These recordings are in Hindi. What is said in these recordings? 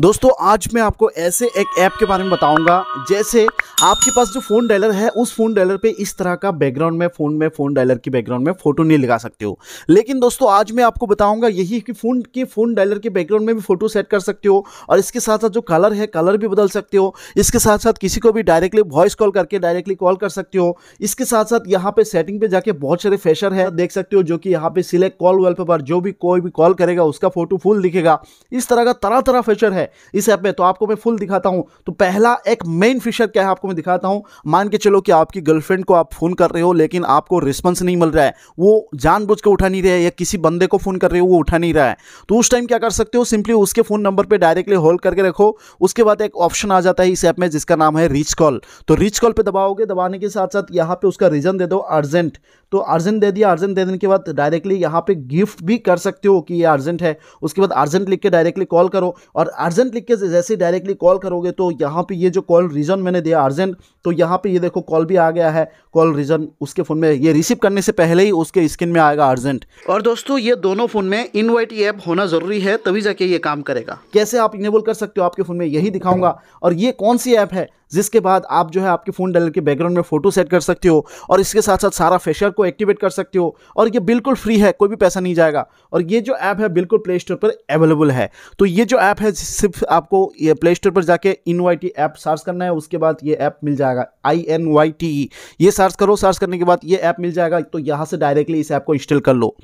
दोस्तों आज मैं आपको ऐसे एक ऐप के बारे में बताऊंगा जैसे आपके पास जो फ़ोन डायलर है उस फ़ोन डायलर पे इस तरह का बैकग्राउंड में फ़ोन में फ़ोन डायलर की बैकग्राउंड में फ़ोटो नहीं लगा सकते हो लेकिन दोस्तों आज मैं आपको बताऊंगा यही कि फ़ोन के फ़ोन डायलर के बैकग्राउंड में भी फ़ोटो सेट कर सकते हो और इसके साथ साथ जो कलर है कलर भी बदल सकते हो इसके साथ साथ किसी को भी डायरेक्टली वॉइस कॉल करके डायरेक्टली कॉल कर सकते हो इसके साथ साथ यहाँ पर सेटिंग पर जाके बहुत सारे फैशर है देख सकते हो जो कि यहाँ पर सिलेक्ट कॉल वेल जो भी कोई भी कॉल करेगा उसका फोटो फुल दिखेगा इस तरह का तरह तरह फैशर है इस ऐप में तो आपको मैं फुल दिखाता हूँ तो पहला एक मेन फीचर क्या है आपको मैं दिखाता हूँ मान के चलो कि आपकी गर्लफ्रेंड को आप फ़ोन कर रहे हो लेकिन आपको रिस्पॉन्स नहीं मिल रहा है वो जानबूझ के उठा नहीं रहा है या किसी बंदे को फ़ोन कर रहे हो वो उठा नहीं रहा है तो उस टाइम क्या कर सकते हो सिंपली उसके फ़ोन नंबर पर डायरेक्टली होल्ड करके रखो उसके बाद एक ऑप्शन आ जाता है इस ऐप में जिसका नाम है रीच कॉल तो रीच कॉल पर दबाओगे दबाने के साथ साथ यहाँ पे उसका रीज़न दे दो अर्जेंट तो अर्जेंट दे दिया अर्जेंट दे देने के बाद डायरेक्टली यहाँ पे गिफ्ट भी कर सकते हो कि ये अर्जेंट है उसके बाद अर्जेंट लिख के डायरेक्टली कॉल करो और अर्जेंट लिख के जैसे डायरेक्टली कॉल करोगे तो यहाँ पे ये जो कॉल रीजन मैंने दिया अर्जेंट तो यहाँ पे ये देखो कॉल भी आ गया है कॉल रीजन उसके फ़ोन में ये रिसीव करने से पहले ही उसके स्क्रीन में आएगा अर्जेंट और दोस्तों ये दोनों फ़ोन में इनवाइट ऐप होना ज़रूरी है तभी जाके ये काम करेगा कैसे आप इनेबल कर सकते हो आपके फ़ोन में यही दिखाऊंगा और ये कौन सी ऐप है जिसके बाद आप जो है आपके फ़ोन डाल के बैकग्राउंड में फ़ोटो सेट कर सकते हो और इसके साथ साथ सारा फेशर को एक्टिवेट कर सकते हो और ये बिल्कुल फ्री है कोई भी पैसा नहीं जाएगा और ये जो ऐप है बिल्कुल प्ले स्टोर पर अवेलेबल है तो ये जो ऐप है सिर्फ आपको ये प्ले स्टोर पर जाके in Y T app search करना है उसके बाद ये ऐप मिल जाएगा आई एन वाई टी ये सर्च करो सर्च करने के बाद ये ऐप मिल जाएगा तो यहाँ से डायरेक्टली इस ऐप को इंस्टॉल कर लो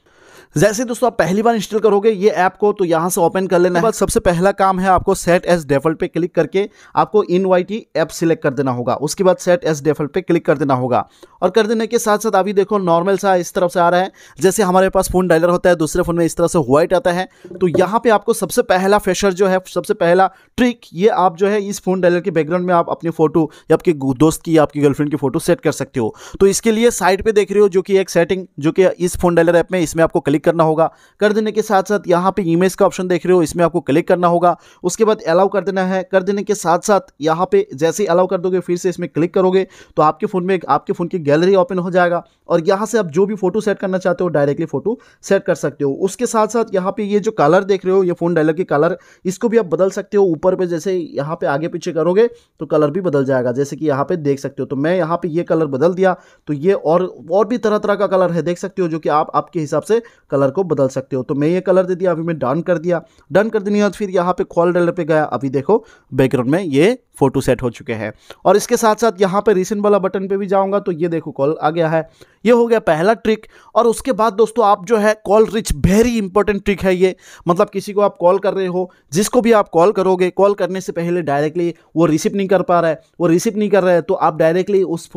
जैसे दोस्तों आप पहली बार इंस्टॉल करोगे ये ऐप को तो यहाँ से ओपन कर लेना है सबसे पहला काम है आपको सेट एस डेफल्ट पे क्लिक करके आपको इन वाई ऐप सिलेक्ट कर देना होगा उसके बाद सेट एस डेफल्ट पे क्लिक कर देना होगा और कर देने के साथ साथ अभी देखो नॉर्मल सा इस तरफ से आ रहा है जैसे हमारे पास फोन डायलर होता है दूसरे फोन में इस तरह से व्हाइट आता है तो यहाँ पे आपको सबसे पहला फेशर जो है सबसे पहला ट्रिक ये आप जो है इस फोन डायलर के बैकग्राउंड में आप अपनी फोटो या आपके दोस्त की या आपकी गर्लफ्रेंड की फोटो सेट कर सकते हो तो इसके लिए साइड पर देख रहे हो जो कि एक सेटिंग जो कि इस फोन डायलर ऐप में इसमें आपको क्लिक करना होगा कर देने के साथ साथ यहाँ पे इमेज का ऑप्शन देख रहे हो इसमें आपको क्लिक करना होगा उसके बाद अलाउ कर देना है कर देने के साथ साथ यहाँ पे जैसे ही अलाउ कर दोगे फिर से इसमें क्लिक करोगे तो आपके फ़ोन में आपके फ़ोन की गैलरी ओपन हो जाएगा और यहाँ से आप जो भी फोटो सेट करना चाहते हो डायरेक्टली फोटो सेट कर सकते हो उसके साथ साथ यहाँ पे ये जो कलर देख रहे हो ये फ़ोन डायलर के कलर इसको भी आप बदल सकते हो ऊपर पर जैसे यहाँ पे आगे पीछे करोगे तो कलर भी बदल जाएगा जैसे कि यहाँ पे देख सकते हो तो मैं यहाँ पे ये कलर बदल दिया तो ये और और भी तरह तरह का कलर है देख सकते हो जो कि आप आपके हिसाब से कलर को बदल सकते हो तो मैं ये कलर दे दिया अभी मैं डन कर दिया डन कर देने के बाद फिर यहाँ पे कॉल डलर पे गया अभी देखो बैकग्राउंड में ये फोटो सेट हो चुके हैं और इसके साथ साथ यहाँ पे रिसेंट वाला बटन पे भी जाऊँगा तो ये देखो कॉल आ गया है ये हो गया पहला ट्रिक और उसके बाद दोस्तों आप जो है call reach very important trick है ये मतलब किसी को आप कॉल कर रहे हो जिसको भी आप कॉल करोगे कॉल करने से पहले डायरेक्टली वो रिसीव नहीं कर पा रहा है वो रिसीव नहीं कर रहा है तो आप डायरेक्टली उस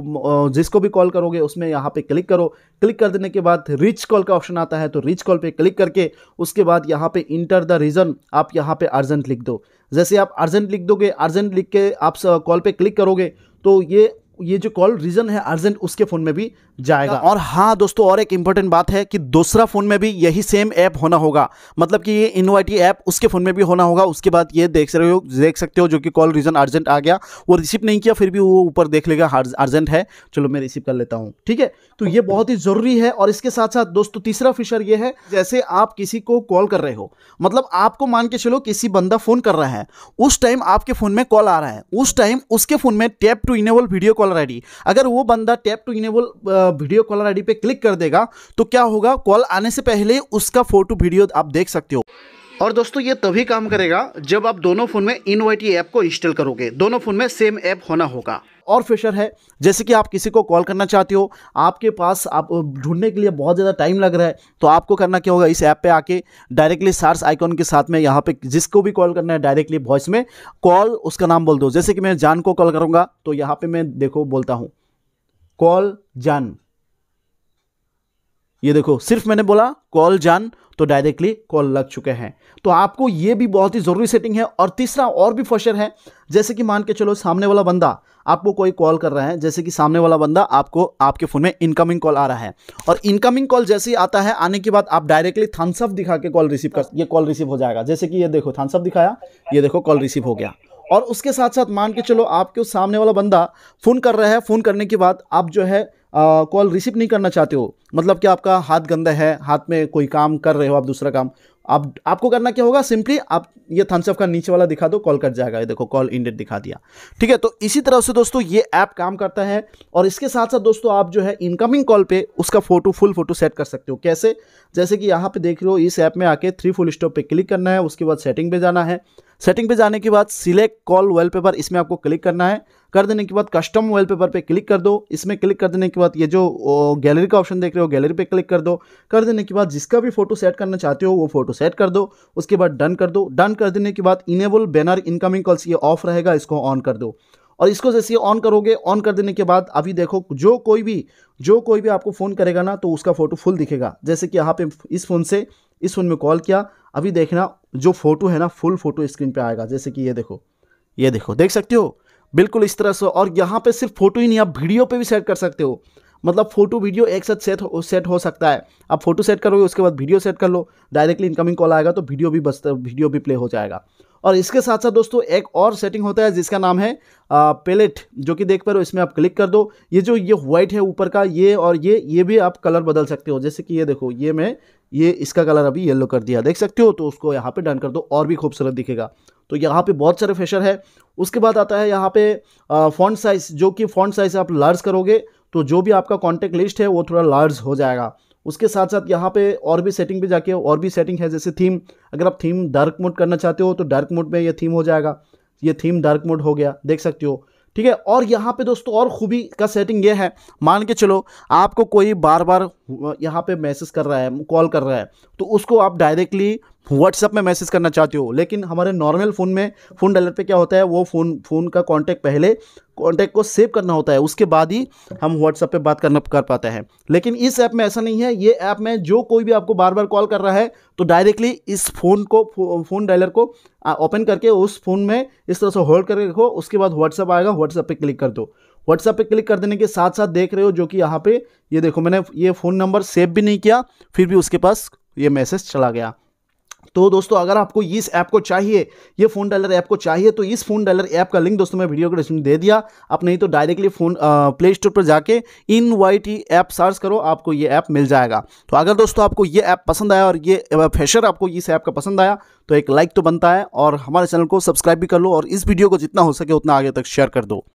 जिसको भी कॉल करोगे उसमें यहाँ पे क्लिक करो क्लिक कर देने के बाद रिच कॉल का ऑप्शन आता है तो रीच कॉल पे क्लिक करके उसके बाद यहाँ पे इंटर द रीज़न आप यहाँ पे अर्जेंट लिख दो जैसे आप अर्जेंट लिख दोगे अर्जेंट लिख के आप कॉल पे क्लिक करोगे तो ये ये जो कॉल रीजन है अर्जेंट उसके फोन में भी जाएगा हाँ, और हाँ दोस्तों और एक इंपॉर्टेंट बात है कि दूसरा फोन में भी यही सेम ऐप होना होगा मतलब कि ये इनवाइटी ऐप उसके फोन में भी होना होगा उसके बाद ये देख रहे हो देख सकते हो जो कि कॉल रीजन अर्जेंट आ गया वो रिसीव नहीं किया फिर भी वो ऊपर देख लेगा अर्जेंट हाँ, है चलो मैं रिसीव कर लेता हूँ ठीक है तो ये बहुत ही जरूरी है और इसके साथ साथ दोस्तों तीसरा फीचर ये है जैसे आप किसी को कॉल कर रहे हो मतलब आपको मान के चलो किसी बंदा फोन कर रहा है उस टाइम आपके फोन में कॉल आ रहा है उस टाइम उसके फोन में tap to enable video call caller ID अगर वो बंदा tap to enable video caller ID पे क्लिक कर देगा तो क्या होगा कॉल आने से पहले उसका फोटो वीडियो आप देख सकते हो और दोस्तों ये तभी काम करेगा जब आप दोनों फ़ोन में इन ऐप को इंस्टॉल करोगे दोनों फ़ोन में सेम ऐप होना होगा और फीचर है जैसे कि आप किसी को कॉल करना चाहते हो आपके पास आप ढूंढने के लिए बहुत ज़्यादा टाइम लग रहा है तो आपको करना क्या होगा इस ऐप पे आके डायरेक्टली सार्स आइकॉन के साथ में यहाँ पे जिसको भी कॉल करना है डायरेक्टली वॉइस में कॉल उसका नाम बोल दो जैसे कि मैं जान को कॉल करूँगा तो यहाँ पर मैं देखो बोलता हूँ कॉल जान ये देखो सिर्फ मैंने बोला कॉल जान तो डायरेक्टली कॉल लग चुके हैं तो आपको ये भी बहुत ही ज़रूरी सेटिंग है और तीसरा और भी फॉशर है जैसे कि मान के चलो सामने वाला बंदा आपको कोई कॉल कर रहा है जैसे कि सामने वाला बंदा आपको आपके फ़ोन में इनकमिंग कॉल आ रहा है और इनकमिंग कॉल जैसे ही आता है आने के बाद आप डायरेक्टली थम्सअप दिखा के कॉल रिसीव कर ये कॉल रिसीव हो जाएगा जैसे कि ये देखो थम्सअप दिखाया ये देखो कॉल रिसीव हो गया और उसके साथ साथ मान के चलो आपके उस सामने वाला बंदा फ़ोन कर रहा है फ़ोन करने के बाद आप जो है कॉल रिसीव नहीं करना चाहते हो मतलब कि आपका हाथ गंदा है हाथ में कोई काम कर रहे हो आप दूसरा काम आप आपको करना क्या होगा सिंपली आप ये थम्सअप का नीचे वाला दिखा दो कॉल कट जाएगा ये देखो कॉल इंडेट दिखा दिया ठीक है तो इसी तरह से दोस्तों ये ऐप काम करता है और इसके साथ साथ दोस्तों आप जो है इनकमिंग कॉल पे उसका फोटो फुल फोटो सेट कर सकते हो कैसे जैसे कि यहाँ पे देख रहे हो इस ऐप में आके थ्री फुल स्टॉप पे क्लिक करना है उसके बाद सेटिंग पे जाना है सेटिंग पे जाने के बाद सिलेक्ट कॉल वेल पेपर इसमें आपको क्लिक करना है कर देने के बाद कस्टम पेपर पे क्लिक कर दो इसमें क्लिक कर देने के बाद ये जो गैलरी का ऑप्शन देख रहे हो गैलरी पे क्लिक कर दो कर देने के बाद जिसका भी फोटो सेट करना चाहते हो वो फोटो सेट कर दो उसके बाद डन कर दो डन कर देने के बाद इनेबल बैनर इनकमिंग कॉल्स ये ऑफ रहेगा इसको ऑन कर दो और इसको जैसे ऑन करोगे ऑन कर देने के बाद अभी देखो जो कोई भी जो कोई भी आपको फ़ोन करेगा ना तो उसका फ़ोटो फुल दिखेगा जैसे कि यहाँ पे इस फ़ोन से इस फ़ोन में कॉल किया अभी देखना जो फ़ोटो है ना फुल फ़ोटो स्क्रीन पे आएगा जैसे कि ये देखो ये देखो देख सकते हो बिल्कुल इस तरह से और यहाँ पे सिर्फ फोटो ही नहीं आप वीडियो पे भी सेट कर सकते हो मतलब फोटो वीडियो एक साथ सेट हो सेट हो सकता है आप फोटो सेट करोगे उसके बाद वीडियो सेट कर लो डायरेक्टली इनकमिंग कॉल आएगा तो वीडियो भी बस वीडियो भी प्ले हो जाएगा और इसके साथ साथ दोस्तों एक और सेटिंग होता है जिसका नाम है पेलेट जो कि देख पा रहे हो इसमें आप क्लिक कर दो ये जो ये व्हाइट है ऊपर का ये और ये ये भी आप कलर बदल सकते हो जैसे कि ये देखो ये मैं ये इसका कलर अभी येलो कर दिया देख सकते हो तो उसको यहाँ पे डन कर दो और भी खूबसूरत दिखेगा तो यहाँ पे बहुत सारे फेशर है उसके बाद आता है यहाँ पे फॉन्ट साइज़ जो कि फॉन्ट साइज़ आप लार्ज करोगे तो जो भी आपका कॉन्टेक्ट लिस्ट है वो थोड़ा लार्ज हो जाएगा उसके साथ साथ यहाँ पे और भी सेटिंग पे जाके और भी सेटिंग है जैसे थीम अगर आप थीम डार्क मोड करना चाहते हो तो डार्क मोड में ये थीम हो जाएगा ये थीम डार्क मोड हो गया देख सकते हो ठीक है और यहाँ पे दोस्तों और खूबी का सेटिंग ये है मान के चलो आपको कोई बार बार यहाँ पे मैसेज कर रहा है कॉल कर रहा है तो उसको आप डायरेक्टली व्हाट्सअप में मैसेज करना चाहते हो लेकिन हमारे नॉर्मल फ़ोन में फ़ोन डायलर पे क्या होता है वो फ़ोन फ़ोन का कांटेक्ट पहले कांटेक्ट को सेव करना होता है उसके बाद ही हम व्हाट्सअप पे बात करना कर पाते हैं लेकिन इस ऐप में ऐसा नहीं है ये ऐप में जो कोई भी आपको बार बार कॉल कर रहा है तो डायरेक्टली इस फ़ोन को फ़ोन डायलर को ओपन करके उस फ़ोन में इस तरह से होल्ड करके रखो उसके बाद व्हाट्सअप आएगा व्हाट्सअप पर क्लिक कर दो व्हाट्सअप पे क्लिक कर देने के साथ साथ देख रहे हो जो कि यहाँ पे ये देखो मैंने ये फ़ोन नंबर सेव भी नहीं किया फिर भी उसके पास ये मैसेज चला गया तो दोस्तों अगर आपको इस ऐप को चाहिए ये फ़ोन डायलर ऐप को चाहिए तो इस फ़ोन डायलर ऐप का लिंक दोस्तों मैं वीडियो को डिस्क्रिप्शन दे दिया आप नहीं तो डायरेक्टली फ़ोन प्ले स्टोर पर जाके in Y T app search करो आपको ये ऐप मिल जाएगा तो अगर दोस्तों आपको ये ऐप पसंद आया और ये फैशर आपको इस ऐप का पसंद आया तो एक लाइक तो बनता है और हमारे चैनल को सब्सक्राइब भी कर लो और इस वीडियो को जितना हो सके उतना आगे तक शेयर कर दो